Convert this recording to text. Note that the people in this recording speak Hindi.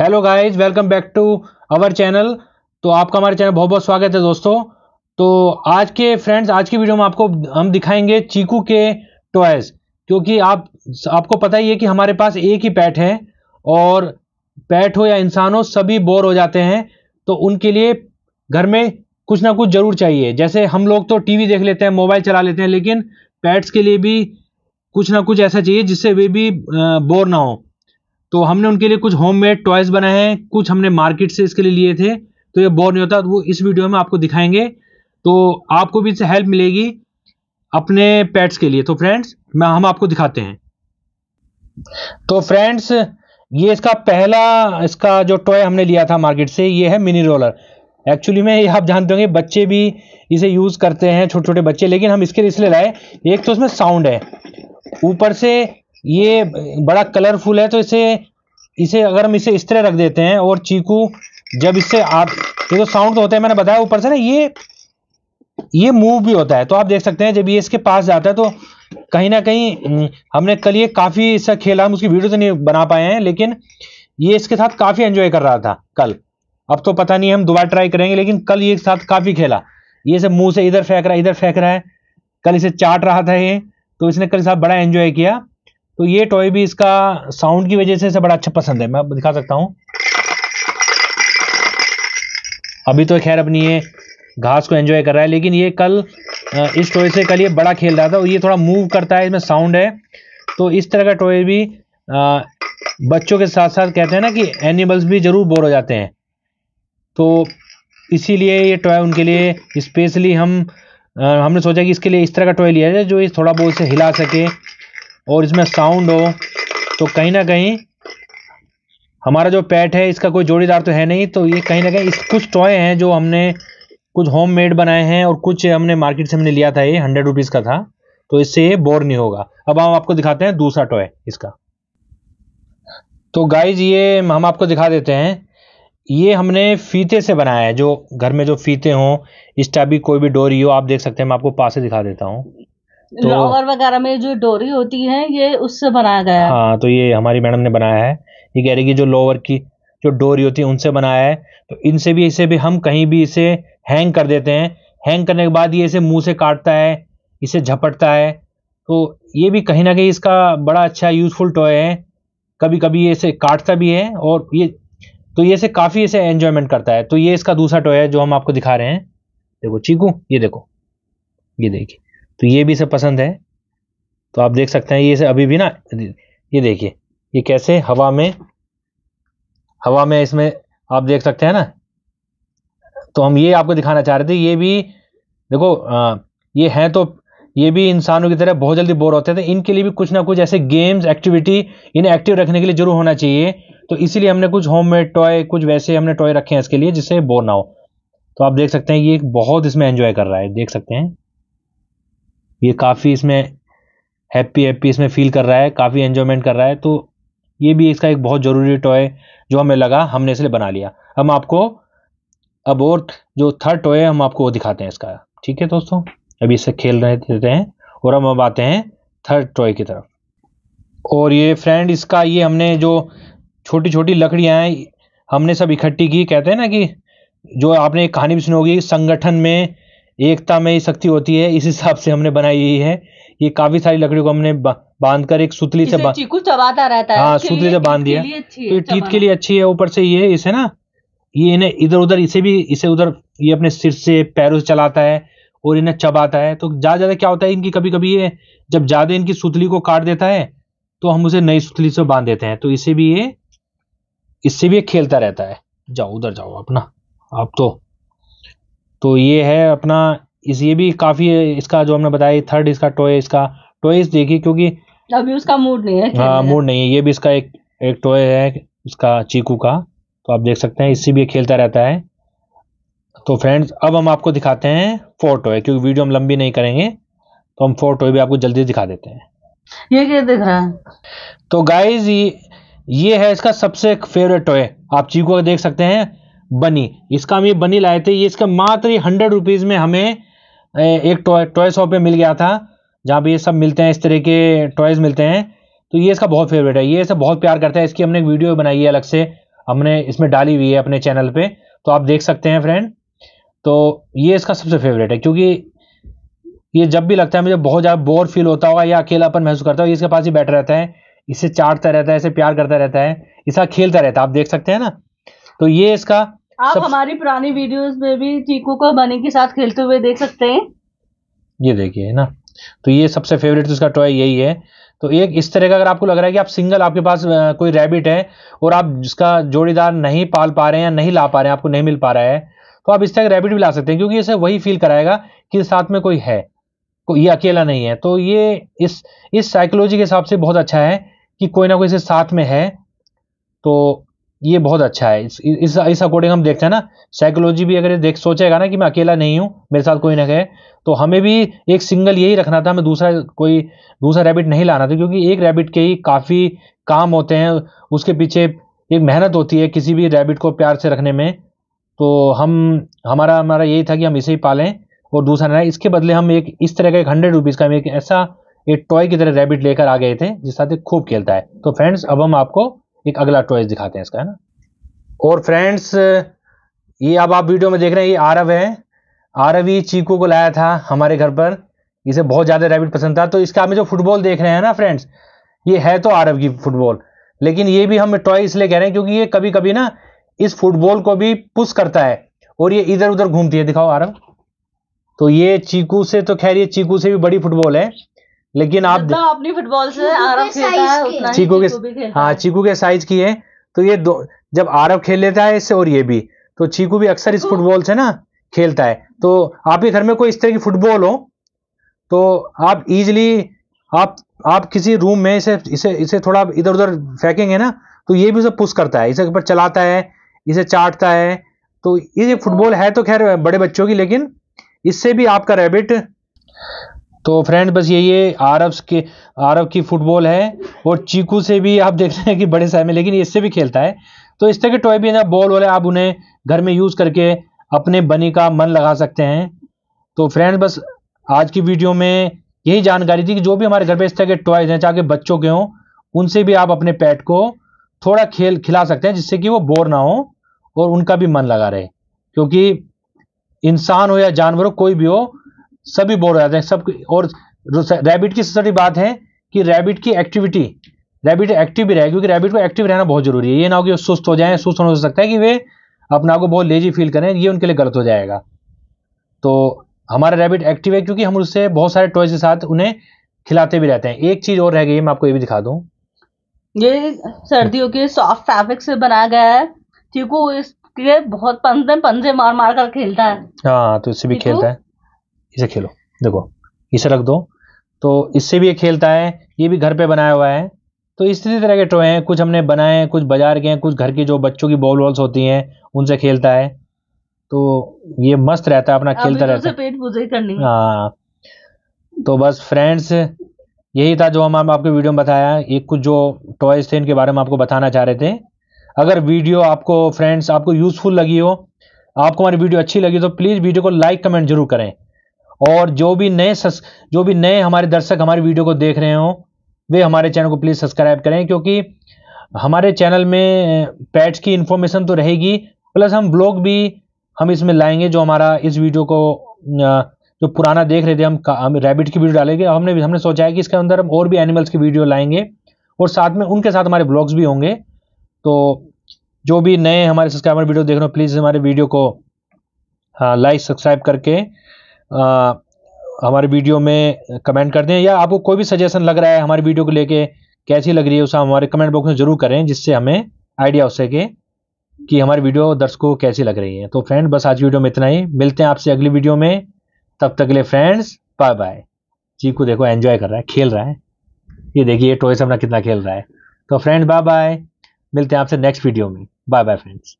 hello guys welcome back to our channel तो आपका हमारे चैनल बहुत बहुत स्वागत है दोस्तों तो आज के फ्रेंड्स आज की वीडियो में आपको हम दिखाएंगे चीकू के टॉयज़ क्योंकि आप आपको पता ही है कि हमारे पास एक ही पैट है और पैट हो या इंसान हो सभी बोर हो जाते हैं तो उनके लिए घर में कुछ ना कुछ ज़रूर चाहिए जैसे हम लोग तो टी देख लेते हैं मोबाइल चला लेते हैं लेकिन पैट्स के लिए भी कुछ ना कुछ ऐसा चाहिए जिससे वे भी बोर ना हो तो हमने उनके लिए कुछ होम मेड टॉयज़ बनाए हैं कुछ हमने मार्केट से इसके लिए लिए थे तो ये बोर नहीं होता वो इस वीडियो में आपको दिखाएंगे तो आपको भी इससे हेल्प मिलेगी अपने पेट्स के लिए तो फ्रेंड्स मैं हम आपको दिखाते हैं तो फ्रेंड्स ये इसका पहला इसका जो टॉय हमने लिया था मार्केट से ये है मिनी रोलर एक्चुअली में ये आप जानते होंगे बच्चे भी इसे यूज़ करते हैं छोटे छोटे बच्चे लेकिन हम इसके लिए इसलिए लाए एक तो इसमें साउंड है ऊपर से ये बड़ा कलरफुल है तो इसे इसे अगर हम इसे इस तरह रख देते हैं और चीकू जब इससे आप ये तो साउंड तो होता है मैंने बताया ऊपर से ना ये ये मूव भी होता है तो आप देख सकते हैं जब ये इसके पास जाता है तो कहीं ना कहीं हम्म, हमने कल ये काफ़ी इसका खेला हम उसकी वीडियो तो नहीं बना पाए हैं लेकिन ये इसके साथ काफ़ी एंजॉय कर रहा था कल अब तो पता नहीं हम दोबारा ट्राई करेंगे लेकिन कल ये साथ काफ़ी खेला ये इसे मुंह से इधर फेंक रहा है इधर फेंक रहा है कल इसे चाट रहा था ये तो इसने कल साथ बड़ा एंजॉय किया तो ये टॉय भी इसका साउंड की वजह से इसे बड़ा अच्छा पसंद है मैं दिखा सकता हूँ अभी तो खैर अपनी ये घास को एंजॉय कर रहा है लेकिन ये कल इस टॉय से कल ये बड़ा खेल रहा था और ये थोड़ा मूव करता है इसमें साउंड है तो इस तरह का टॉय भी बच्चों के साथ साथ कहते हैं ना कि एनिमल्स भी ज़रूर बोर हो जाते हैं तो इसीलिए ये टॉय उनके लिए स्पेशली हम हमने सोचा कि इसके लिए इस तरह का टॉय लिया जाए जो इस थोड़ा बहुत से हिला सके और इसमें साउंड हो तो कहीं ना कहीं हमारा जो पैट है इसका कोई जोड़ीदार तो है नहीं तो ये कहीं ना कहीं इस कुछ टॉय हैं जो हमने कुछ होम मेड बनाए हैं और कुछ हमने मार्केट से हमने लिया था ये हंड्रेड रुपीज़ का था तो इससे ये बोर नहीं होगा अब हम आपको दिखाते हैं दूसरा टॉय इसका तो गाइज ये हम आपको दिखा देते हैं ये हमने फीते से बनाया है जो घर में जो फीते हों इस टाइप की कोई भी डोरी हो आप देख सकते हैं मैं आपको पास से दिखा देता हूँ तो, लॉवर वगैरह में जो डोरी होती है ये उससे बनाया गया है हाँ तो ये हमारी मैडम ने बनाया है ये कह रही है जो लोवर की जो डोरी होती है उनसे बनाया है तो इनसे भी इसे भी हम कहीं भी इसे हैंग कर देते हैं हैंग करने के बाद ये इसे मुंह से काटता है इसे झपटता है तो ये भी कहीं ना कहीं इसका बड़ा अच्छा यूज़फुल टॉय है कभी कभी ये इसे काटता भी है और ये तो ये इसे काफ़ी इसे एन्जॉयमेंट करता है तो ये इसका दूसरा टॉय है जो हम आपको दिखा रहे हैं देखो चीकू ये देखो ये देखिए तो ये भी इसे पसंद है तो आप देख सकते हैं ये अभी भी ना ये देखिए ये कैसे हवा में हवा में इसमें आप देख सकते हैं ना तो हम ये आपको दिखाना चाह रहे थे ये भी देखो आ, ये हैं तो ये भी इंसानों की तरह बहुत जल्दी बोर होते थे तो इनके लिए भी कुछ ना कुछ ऐसे गेम्स एक्टिविटी इन्हें एक्टिव रखने के लिए जरूर होना चाहिए तो इसीलिए हमने कुछ होममेड टॉय कुछ वैसे हमने टॉय रखे हैं इसके लिए जिससे बोर ना हो तो आप देख सकते हैं ये बहुत इसमें एंजॉय कर रहा है देख सकते हैं ये काफ़ी इसमें हैप्पी हैप्पी इसमें फील कर रहा है काफ़ी एन्जॉयमेंट कर रहा है तो ये भी इसका एक बहुत ज़रूरी टॉय जो हमें लगा हमने इसलिए बना लिया हम आपको अब और जो थर्ड टॉय है हम आपको वो दिखाते हैं इसका ठीक है दोस्तों अभी इससे खेल रहे देते हैं और हम अब आते हैं थर्ड टॉय की तरफ और ये फ्रेंड इसका ये हमने जो छोटी छोटी लकड़ियाँ हैं हमने सब इकट्ठी की कहते हैं ना कि जो आपने कहानी भी सुनी होगी संगठन में एकता में ही शक्ति होती है इस हिसाब से हमने बनाई हुई है ये काफी सारी लकड़ियों को हमने बांधकर एक सुतली से चीकू चबाता रहता है हाँ सुतली से बांध दिया तो टीथ के लिए अच्छी है ऊपर से ये इसे ना ये इन्हें इधर उधर इसे भी इसे उधर ये अपने सिर से पैरों से चलाता है और इन्हें चबाता है तो ज़्यादा ज़्यादा क्या होता है इनकी कभी कभी ये जब ज़्यादा इनकी सुतली को काट देता है तो हम उसे नई सुतली से बांध देते हैं तो इसे भी ये इससे भी ये खेलता रहता है जाओ उधर जाओ अपना आप तो तो ये है अपना इस ये भी काफ़ी इसका जो हमने बताया थर्ड इसका टॉय इसका टॉयज देखिए क्योंकि अभी उसका मूड नहीं है हाँ मूड नहीं है ये भी इसका एक एक टॉय है इसका चीकू का तो आप देख सकते हैं इससे भी खेलता रहता है तो फ्रेंड्स अब हम आपको दिखाते हैं फोर टॉय क्योंकि वीडियो हम लंबी नहीं करेंगे तो हम फोर टॉय भी आपको जल्दी दिखा देते हैं ये क्या दिख रहा है तो गाइज ये है इसका सबसे फेवरेट टॉय आप चीकू का देख सकते हैं बनी इसका हम ये बनी लाए थे ये इसका मात्र ही हंड्रेड रुपीज़ में हमें एक टॉय टॉय शॉप पे मिल गया था जहाँ पे ये सब मिलते हैं इस तरह के टॉयज़ मिलते हैं तो ये इसका बहुत फेवरेट है ये इसे बहुत प्यार करता है इसकी हमने एक वीडियो बनाई है अलग से हमने इसमें डाली हुई है अपने चैनल पे तो आप देख सकते हैं फ्रेंड तो ये इसका सबसे फेवरेट है क्योंकि ये जब भी लगता है मुझे बहुत ज़्यादा बोर फील होता होगा या अकेलापन महसूस करता हो इसके पास ही बैठा रहता है इसे चाटता रहता है इसे प्यार करता रहता है इसका खेलता रहता है आप देख सकते हैं ना तो ये इसका आप सब... हमारी पुरानी वीडियोस में भी चीकू को बनी के साथ खेलते हुए देख सकते हैं ये देखिए है ना तो ये सबसे फेवरेट उसका टॉय यही है तो एक इस तरह का अगर आपको लग रहा है कि आप सिंगल आपके पास कोई रैबिट है और आप जिसका जोड़ीदार नहीं पाल पा रहे हैं या नहीं ला पा रहे हैं आपको नहीं मिल पा रहा है तो आप इस तरह का रैबिट भी ला सकते हैं क्योंकि इसे वही फील कराएगा कि साथ में कोई है को ये अकेला नहीं है तो ये इस इस साइकोलॉजी के हिसाब से बहुत अच्छा है कि कोई ना कोई इसे साथ में है तो ये बहुत अच्छा है इस इस, अकॉर्डिंग हम देखते हैं ना साइकोलॉजी भी अगर देख सोचेगा ना कि मैं अकेला नहीं हूँ मेरे साथ कोई ना कहे तो हमें भी एक सिंगल यही रखना था हमें दूसरा कोई दूसरा रैबिट नहीं लाना था क्योंकि एक रैबिट के ही काफ़ी काम होते हैं उसके पीछे एक मेहनत होती है किसी भी रैबिट को प्यार से रखने में तो हम हमारा हमारा यही था कि हम इसे ही पालें और दूसरा ना इसके बदले हम एक इस तरह का एक हंड्रेड रुपीज़ का हम एक ऐसा एक टॉय की तरह रैबिट लेकर आ गए थे जिसके साथ खूब खेलता है तो फ्रेंड्स अब हम आपको एक अगला टॉयज दिखाते हैं इसका है ना और फ्रेंड्स ये अब आप वीडियो में देख रहे हैं ये आरव है आरव ही चीकू को लाया था हमारे घर पर इसे बहुत ज़्यादा रैबिट पसंद था तो इसका हम जो फुटबॉल देख रहे हैं ना फ्रेंड्स ये है तो आरव की फुटबॉल लेकिन ये भी हम टॉय इसलिए कह रहे हैं क्योंकि ये कभी कभी ना इस फुटबॉल को भी पुश करता है और ये इधर उधर घूमती है दिखाओ आरव तो ये चीकू से तो खैर ये चीकू से भी बड़ी फुटबॉल है लेकिन आप अपनी मतलब फुटबॉल से आरब खेलता है चीकू के हाँ चीकू के साइज की है तो ये दो जब आरब खेल लेता है इससे और ये भी तो चीकू भी अक्सर इस फुटबॉल से ना खेलता है तो आपके घर में कोई इस तरह की फुटबॉल हो तो आप इजिली आप आप किसी रूम में इसे इसे इसे थोड़ा इधर उधर फेंकेंगे ना तो ये भी उसे पुश करता है इसे ऊपर चलाता है इसे चाटता है तो ये फुटबॉल तो है तो खैर बड़े बच्चों की लेकिन इससे भी आपका रैबिट तो फ्रेंड बस यही है आरब के आरब की फुटबॉल है और चीकू से भी आप देख रहे हैं कि बड़े साइज में लेकिन इससे भी खेलता है तो इस तरह के टॉय भी ना बॉल वाले आप उन्हें घर में यूज़ करके अपने बनी का मन लगा सकते हैं तो फ्रेंड बस आज की वीडियो में यही जानकारी थी कि जो भी हमारे घर पे इस तरह के टॉयज हैं चाहे बच्चों के हों उनसे भी आप अपने पेट को थोड़ा खेल खिला सकते हैं जिससे कि वो बोर ना हो और उनका भी मन लगा रहे क्योंकि इंसान हो या जानवर हो कोई भी हो सभी बोर हो जाते हैं सब और रैबिट की सबसे बड़ी बात है कि रैबिट की एक्टिविटी रैबिट एक्टिव भी रहे क्योंकि रैबिट को एक्टिव रहना बहुत जरूरी है ये ना हो कि सुस्त हो जाए सुस्त होने हो सकता है कि वे अपने आप को बहुत लेजी फील करें ये उनके लिए गलत हो जाएगा तो हमारा रैबिट एक्टिव है क्योंकि हम उससे बहुत सारे टॉयज के साथ उन्हें खिलाते भी रहते हैं एक चीज़ और रह गई मैं आपको ये भी दिखा दूँ ये सर्दियों के सॉफ्ट फैब्रिक से बनाया गया है चीकू इसके बहुत पंजे पंजे मार मार कर खेलता है हाँ तो इससे भी खेलता है इसे खेलो देखो इसे रख दो तो इससे भी ये खेलता है ये भी घर पे बनाया हुआ है तो इस तरह के टॉय हैं कुछ हमने बनाए हैं कुछ बाजार के हैं कुछ घर की जो बच्चों की बॉल वॉल्स होती हैं उनसे खेलता है तो ये मस्त रहता है अपना खेलता तो रहता है पेट पूजा करनी हाँ तो बस फ्रेंड्स यही था जो हम आपको वीडियो में बताया ये कुछ जो टॉयज थे इनके बारे में आपको बताना चाह रहे थे अगर वीडियो आपको फ्रेंड्स आपको यूज़फुल लगी हो आपको हमारी वीडियो अच्छी लगी तो प्लीज़ वीडियो को लाइक कमेंट जरूर करें और जो भी नए जो भी नए हमारे दर्शक हमारे वीडियो को देख रहे हों वे हमारे चैनल को प्लीज़ सब्सक्राइब करें क्योंकि हमारे चैनल में पैट्स की इन्फॉर्मेशन तो रहेगी प्लस हम ब्लॉग भी हम इसमें लाएंगे जो हमारा इस वीडियो को जो पुराना देख रहे थे हम, हम रैबिट की वीडियो डालेंगे हमने हमने सोचा है कि इसके अंदर हम और भी एनिमल्स की वीडियो लाएंगे और साथ में उनके साथ हमारे ब्लॉग्स भी होंगे तो जो भी नए हमारे सब्सक्राइबर वीडियो देख रहे हो प्लीज़ हमारे वीडियो को लाइक सब्सक्राइब करके आ, हमारे वीडियो में कमेंट कर दें या आपको कोई भी सजेशन लग रहा है हमारी वीडियो को लेके कैसी लग रही है उसे हमारे कमेंट बॉक्स में ज़रूर करें जिससे हमें आइडिया हो सके कि हमारी वीडियो दर्शकों कैसी लग रही है तो फ्रेंड बस आज वीडियो में इतना ही मिलते हैं आपसे अगली वीडियो में तब तक ले फ्रेंड्स बाय बाय चीकू देखो एंजॉय कर रहा है खेल रहा है ये देखिए टॉयस अपना कितना खेल रहा है तो फ्रेंड बाय बाय मिलते हैं आपसे नेक्स्ट वीडियो में बाय बाय फ्रेंड्स